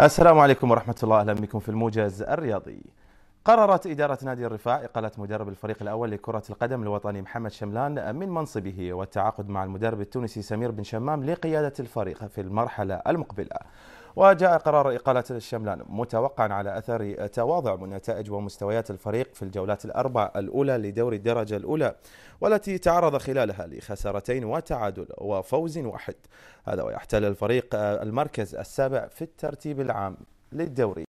السلام عليكم ورحمة الله أهلا بكم في الموجز الرياضي قررت إدارة نادي الرفاع إقالة مدرب الفريق الأول لكرة القدم الوطني محمد شملان من منصبه والتعاقد مع المدرب التونسي سمير بن شمام لقيادة الفريق في المرحلة المقبلة وجاء قرار إقالة الشملان متوقعا على أثر تواضع نتائج ومستويات الفريق في الجولات الأربع الأولى لدور الدرجة الأولى والتي تعرض خلالها لخسارتين وتعادل وفوز واحد هذا ويحتل الفريق المركز السابع في الترتيب العام للدوري